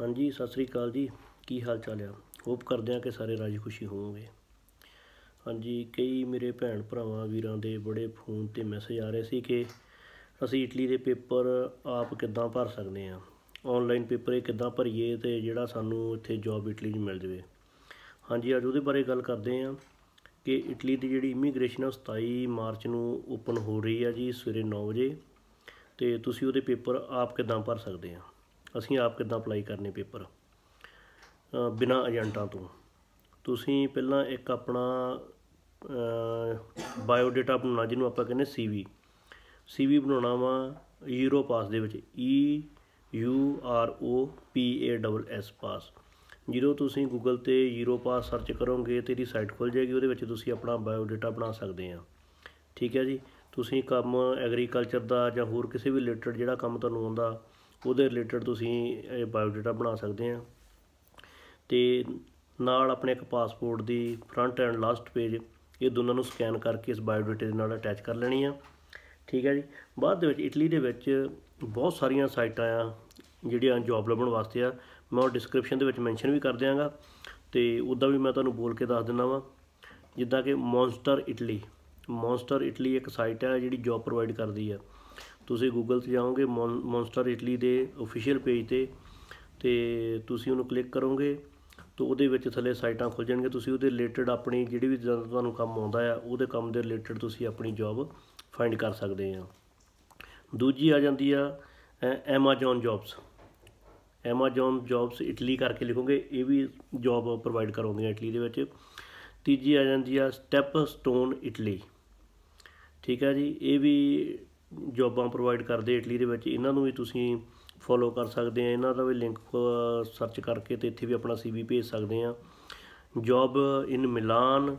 ਹਾਂਜੀ ਸਤਿ ਸ੍ਰੀ ਅਕਾਲ ਜੀ ਕੀ ਹਾਲ ਚਾਲ ਆ ਹੋਪ ਕਰਦੇ ਆ ਕਿ ਸਾਰੇ ਰਾਜੀ ਖੁਸ਼ੀ ਹੋਵੋਗੇ ਹਾਂਜੀ ਕਈ ਮੇਰੇ ਭੈਣ ਭਰਾਵਾਂ ਵੀਰਾਂ ਦੇ ਬੜੇ ਫੋਨ ਤੇ ਮੈਸੇਜ ਆ ਰਹੇ ਸੀ ਕਿ ਅਸੀਂ ਇਟਲੀ ਦੇ ਪੇਪਰ ਆਪ ਕਿੱਦਾਂ ਭਰ ਸਕਦੇ ਆ ਆਨਲਾਈਨ ਪੇਪਰ ਇਹ ਕਿੱਦਾਂ ਭਰੀਏ ਤੇ ਜਿਹੜਾ ਸਾਨੂੰ ਇੱਥੇ ਜੌਬ ਇਟਲੀ 'ਚ ਮਿਲ ਜਵੇ ਹਾਂਜੀ ਅੱਜ ਉਹਦੇ ਬਾਰੇ ਗੱਲ ਕਰਦੇ ਆ ਕਿ ਇਟਲੀ ਦੀ ਜਿਹੜੀ ਇਮੀਗ੍ਰੇਸ਼ਨ ਆ 27 ਮਾਰਚ ਨੂੰ ਓਪਨ ਹੋ ਰਹੀ ਆ ਜੀ ਸਵੇਰੇ 9 ਵਜੇ ਤੇ ਤੁਸੀਂ ਉਹਦੇ ਪੇਪਰ ਆਪ ਕਿੱਦਾਂ ਭਰ ਸਕਦੇ ਆ ਅਸੀਂ ਆਪ ਕਿੱਦਾਂ ਅਪਲਾਈ ਕਰਨੇ ਪੇਪਰ ਬਿਨਾ ਏਜੰਟਾਂ ਤੋਂ ਤੁਸੀਂ ਪਹਿਲਾਂ ਇੱਕ ਆਪਣਾ ਬਾਇਓ ਡਾਟਾ ਬਣਾਉਣਾ ਜਿਹਨੂੰ ਆਪਾਂ ਕਹਿੰਦੇ ਸੀਵੀ ਸੀਵੀ ਬਣਾਉਣਾ ਵਾ ਯੂਰੋ ਪਾਸ ਦੇ ਵਿੱਚ E U R O P A double S pass ਜਦੋਂ ਤੁਸੀਂ ਗੂਗਲ ਤੇ ਯੂਰੋ ਪਾਸ ਸਰਚ ਕਰੋਗੇ ਤੇਰੀ ਸਾਈਟ ਖੁੱਲ ਜਾਏਗੀ ਉਹਦੇ ਵਿੱਚ ਤੁਸੀਂ ਆਪਣਾ ਬਾਇਓ ਡਾਟਾ ਬਣਾ ਸਕਦੇ ਆ ਠੀਕ ਹੈ ਜੀ ਤੁਸੀਂ ਕੰਮ ਐਗਰੀਕਲਚਰ ਦਾ ਜਾਂ ਹੋਰ ਕਿਸੇ ਵੀ ਰਿਲੇਟਡ ਜਿਹੜਾ ਕੰਮ ਤੁਹਾਨੂੰ ਆਉਂਦਾ ਉਹਦੇ ਰਿਲੇਟਡ ਤੁਸੀਂ ਇਹ ਬਾਇਓਡਾਟਾ ਬਣਾ ਸਕਦੇ ਆ ਤੇ ਨਾਲ ਆਪਣੇ ਇੱਕ ਪਾਸਪੋਰਟ ਦੀ ਫਰੰਟ ਐਂਡ ਲਾਸਟ ਪੇਜ ਇਹ ਦੋਨਾਂ ਨੂੰ ਸਕੈਨ ਕਰਕੇ ਇਸ ਬਾਇਓਡਾਟੇ ਦੇ ਨਾਲ ਅਟੈਚ ਕਰ ਲੈਣੀ ਆ ਠੀਕ ਹੈ ਜੀ ਬਾਅਦ ਦੇ ਵਿੱਚ ਇਟਲੀ ਦੇ ਵਿੱਚ ਬਹੁਤ ਸਾਰੀਆਂ ਸਾਈਟਾਂ ਆ ਜਿਹੜੀਆਂ ਜੌਬ ਲੱਭਣ ਵਾਸਤੇ ਆ ਮੈਂ ਉਹ ਡਿਸਕ੍ਰਿਪਸ਼ਨ ਦੇ ਵਿੱਚ ਮੈਂਸ਼ਨ ਵੀ ਕਰ ਦਿਆਂਗਾ ਤੇ ਉਦਾਂ ਵੀ ਮੈਂ ਤੁਹਾਨੂੰ ਬੋਲ ਕੇ ਦੱਸ ਦਿੰਦਾ ਵਾਂ ਜਿੱਦਾਂ ਕਿ ਮੌਨਸਟਰ ਇਟਲੀ ਮੌਨਸਟਰ ਇਟਲੀ ਇੱਕ ਸਾਈਟ ਹੈ ਜਿਹੜੀ ਜੌਬ ਪ੍ਰੋਵਾਈਡ ਕਰਦੀ ਆ ਤੁਸੀਂ ਗੂਗਲ ਤੇ ਜਾਓਗੇ ਮੌਨਸਟਰ ਇਟਲੀ ਦੇ ਅਫੀਸ਼ੀਅਲ ਪੇਜ ਤੇ ਤੇ ਤੁਸੀਂ ਉਹਨੂੰ ਕਲਿੱਕ ਕਰੋਗੇ ਤਾਂ ਉਹਦੇ ਵਿੱਚ ਥੱਲੇ ਸਾਈਟਾਂ ਖੁੱਲ ਜਾਣਗੇ ਤੁਸੀਂ ਉਹਦੇ ਰਿਲੇਟਡ ਆਪਣੀ ਜਿਹੜੀ ਵੀ ਜਦੋਂ ਤੁਹਾਨੂੰ ਕੰਮ ਆਉਂਦਾ ਆ ਉਹਦੇ ਕੰਮ ਦੇ ਰਿਲੇਟਡ ਤੁਸੀਂ ਆਪਣੀ ਜੌਬ ਫਾਈਂਡ ਕਰ ਸਕਦੇ ਆ ਦੂਜੀ ਆ ਜਾਂਦੀ ਆ Amazon jobs Amazon jobs Italy ਕਰਕੇ ਲਿਖੋਗੇ ਇਹ ਵੀ ਜੌਬ ਪ੍ਰੋਵਾਈਡ ਆ ਇਟਲੀ ਦੇ ਵਿੱਚ ਤੀਜੀ ਆ ਜਾਂਦੀ ਆ ਸਟੈਪ ਸਟੋਨ ਇਟਲੀ ਠੀਕ ਆ ਜੀ ਇਹ ਵੀ ਜੌਬਾਂ ਪ੍ਰੋਵਾਈਡ ਕਰਦੇ ਇਟਲੀ ਦੇ ਵਿੱਚ ਇਹਨਾਂ ਨੂੰ ਵੀ ਤੁਸੀਂ ਫੋਲੋ ਕਰ ਸਕਦੇ ਆ ਇਹਨਾਂ ਦਾ ਵੀ ਲਿੰਕ ਸਰਚ ਕਰਕੇ ਤੇ ਇੱਥੇ ਵੀ ਆਪਣਾ ਸੀਵੀ ਭੇਜ ਸਕਦੇ ਆ ਜੌਬ ਇਨ ਮਿਲਾਨ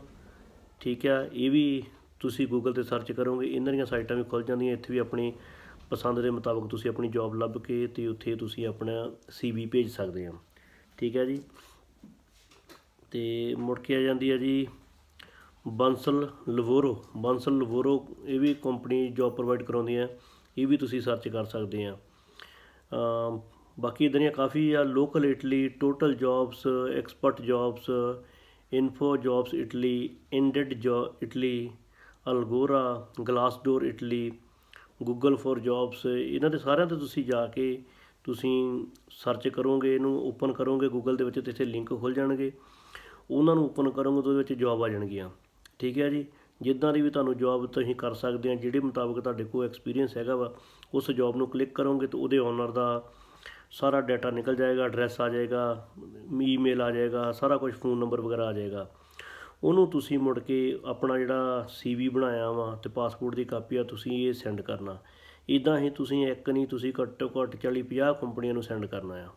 ਠੀਕ ਆ ਇਹ ਵੀ ਤੁਸੀਂ ਗੂਗਲ ਤੇ ਸਰਚ ਕਰੋਗੇ ਇਹਨਾਂ ਦੀਆਂ ਸਾਈਟਾਂ ਵੀ ਖੁੱਲ ਜਾਂਦੀਆਂ ਇੱਥੇ ਵੀ ਆਪਣੀ ਪਸੰਦ ਦੇ ਮੁਤਾਬਕ ਤੁਸੀਂ ਆਪਣੀ ਜੌਬ ਲੱਭ ਕੇ ਤੇ ਉੱਥੇ ਤੁਸੀਂ ਆਪਣਾ ਸੀਵੀ ਭੇਜ ਸਕਦੇ ਆ ਠੀਕ ਹੈ ਜੀ ਤੇ ਮੁੜ ਕੇ ਆ ਜਾਂਦੀ ਆ ਜੀ ਬੰਸਲ ਲਵੋਰੋ ਬੰਸਲ ਲਵੋਰੋ ਇਹ ਵੀ ਕੰਪਨੀ ਜੌਬ ਪ੍ਰੋਵਾਈਡ ਕਰਾਉਂਦੀ ਹੈ ਇਹ ਵੀ ਤੁਸੀਂ ਸਰਚ ਕਰ ਸਕਦੇ ਆ ਬਾਕੀ ਇਦਾਂ ਕਾਫੀ ਆ local Italy total jobs expert jobs info jobs Italy Indeed ਜੋ ਇਟਲੀ ਅਲਗੋਰਾ Glassdoor Italy Google for jobs ਇਹਨਾਂ ਦੇ ਸਾਰਿਆਂ ਤੇ ਤੁਸੀਂ ਜਾ ਕੇ ਤੁਸੀਂ ਸਰਚ ਕਰੋਗੇ ਇਹਨੂੰ ਓਪਨ ਕਰੋਗੇ ਗੂਗਲ ਦੇ ਵਿੱਚ ਤੇ ਇੱਥੇ ਲਿੰਕ ਖੁੱਲ ਜਾਣਗੇ ਉਹਨਾਂ ਨੂੰ ਓਪਨ ਕਰੋਗੇ ਤਾਂ ਉਹਦੇ ਵਿੱਚ ਜੌਬ ਆ ਜਾਣਗੀਆਂ ਠੀਕ ਹੈ ਜੀ ਜਿੱਦਾਂ ਦੀ ਵੀ ਤੁਹਾਨੂੰ ਜੌਬ ਤੁਸੀਂ ਕਰ ਸਕਦੇ ਆ ਜਿਹੜੇ ਮੁਤਾਬਕ ਤੁਹਾਡੇ ਕੋਲ ਐਕਸਪੀਰੀਅੰਸ ਹੈਗਾ ਵਾ ਉਸ ਜੌਬ ਨੂੰ ਕਲਿੱਕ ਕਰੋਗੇ ਤਾਂ ਉਹਦੇ ਓਨਰ ਦਾ ਸਾਰਾ ਡਾਟਾ ਨਿਕਲ ਜਾਏਗਾ ਐਡਰੈਸ ਆ ਜਾਏਗਾ ਈਮੇਲ ਆ ਜਾਏਗਾ ਸਾਰਾ ਕੁਝ ਫੋਨ ਨੰਬਰ ਵਗੈਰਾ ਆ ਜਾਏਗਾ ਉਹਨੂੰ ਤੁਸੀਂ ਮੁੜ ਕੇ ਆਪਣਾ ਜਿਹੜਾ ਸੀਵੀ ਬਣਾਇਆ ਵਾ ਤੇ ਪਾਸਪੋਰਟ ਦੀ ਕਾਪੀ ਆ ਤੁਸੀਂ ਇਹ ਸੈਂਡ ਕਰਨਾ ਇਦਾਂ ਹੀ ਤੁਸੀਂ ਇੱਕ ਨਹੀਂ ਤੁਸੀਂ ਘੱਟੋ ਘੱਟ 40 50 ਕੰਪਨੀਆਂ ਨੂੰ ਸੈਂਡ ਕਰਨਾ ਆ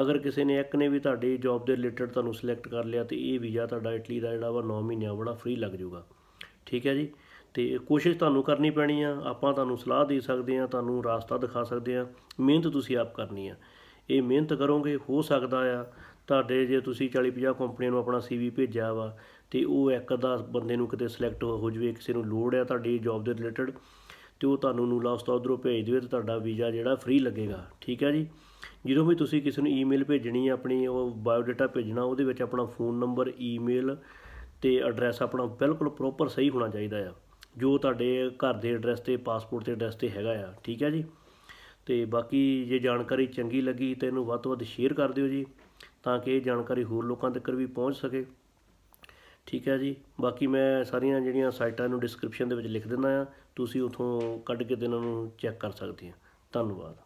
ਅਗਰ ਕਿਸੇ ਨੇ ਇੱਕ ਨੇ ਵੀ ਤੁਹਾਡੀ ਜੌਬ ਦੇ ਰਿਲੇਟਡ ਤੁਹਾਨੂੰ ਸਿਲੈਕਟ ਕਰ ਲਿਆ ਤੇ ਇਹ ਵੀਜ਼ਾ ਤੁਹਾਡਾ ਇਟਲੀ ਦਾ ਜਿਹੜਾ ਵਾ 9 ਮਹੀਨਿਆਂ ਬੜਾ ਫ੍ਰੀ ਲੱਗ ਜਾਊਗਾ ਠੀਕ ਹੈ ਜੀ ਤੇ ਕੋਸ਼ਿਸ਼ ਤੁਹਾਨੂੰ ਕਰਨੀ ਪੈਣੀ ਆ ਆਪਾਂ ਤੁਹਾਨੂੰ ਸਲਾਹ ਦੇ ਸਕਦੇ ਆ ਤੁਹਾਨੂੰ ਰਾਸਤਾ ਦਿਖਾ ਸਕਦੇ ਆ ਮਿਹਨਤ ਤੁਸੀਂ ਆਪ ਕਰਨੀ ਆ ਇਹ ਮਿਹਨਤ ਕਰੋਗੇ ਹੋ ਸਕਦਾ ਆ ਤੁਹਾਡੇ ਜੇ ਤੁਸੀਂ 40 50 ਕੰਪਨੀਆਂ ਨੂੰ ਆਪਣਾ ਸੀਵੀ ਭੇਜਿਆ ਵਾ ਤੇ ਉਹ ਇੱਕ ਦਾ ਬੰਦੇ ਨੂੰ ਕਿਤੇ ਸਿਲੈਕਟ ਹੋ ਜਵੇ ਕਿਸੇ ਨੂੰ ਲੋੜ ਆ ਤੁਹਾਡੀ ਜੌਬ ਦੇ ਰਿਲੇਟਡ ਤੇ ਉਹ ਤੁਹਾਨੂੰ ਨੂਲਾ ਉਸਤਾ ਉਧਰੋਂ ਭੇਜ ਦੇਵੇ ਤੇ ਤੁਹਾਡਾ ਵੀਜ਼ਾ ਜਿਹੜਾ ਫ੍ਰੀ ਲੱਗੇਗਾ ਠੀਕ ਹੈ ਜੀ ਜਦੋਂ ਵੀ ਤੁਸੀਂ ਕਿਸੇ ਨੂੰ ਈਮੇਲ ਭੇਜਣੀ ਹੈ ਆਪਣੀ ਉਹ ਬਾਇਓ ਡਾਟਾ ਭੇਜਣਾ ਉਹਦੇ ਵਿੱਚ ਆਪਣਾ ਫੋਨ ਨੰਬਰ ਈਮੇਲ ਤੇ ਐਡਰੈਸ ਆਪਣਾ ਬਿਲਕੁਲ ਪ੍ਰੋਪਰ ਸਹੀ ਹੋਣਾ ਚਾਹੀਦਾ ਆ ਜੋ ਤੁਹਾਡੇ ਘਰ ਦੇ ਐਡਰੈਸ ਤੇ ਪਾਸਪੋਰਟ ਤੇ ਐਡਰੈਸ ਤੇ ਹੈਗਾ ਆ ਠੀਕ ਹੈ ਜੀ ਤੇ ਬਾਕੀ ਜੇ ਜਾਣਕਾਰੀ ਚੰਗੀ ਲੱਗੀ ਤੇ ਇਹਨੂੰ ਵੱਧ ਤੋਂ ਵੱਧ ਸ਼ੇਅਰ ਕਰ ਦਿਓ ਜੀ ਤਾਂ ਕਿ ਇਹ ਜਾਣਕਾਰੀ ਹੋਰ ਲੋਕਾਂ ਤੱਕ ਵੀ ਪਹੁੰਚ ਸਕੇ ਠੀਕ ਹੈ ਜੀ ਬਾਕੀ ਮੈਂ ਸਾਰੀਆਂ ਜਿਹੜੀਆਂ ਸਾਈਟਾਂ ਨੂੰ ਡਿਸਕ੍ਰਿਪਸ਼ਨ ਦੇ ਵਿੱਚ ਲਿਖ ਦਿੰਦਾ ਆ ਤੁਸੀਂ ਉਥੋਂ ਕੱਢ ਕੇ ਤੇ ਇਹਨਾਂ ਨੂੰ ਚੈੱਕ ਕਰ ਸਕਦੇ ਆ ਧੰਨਵਾਦ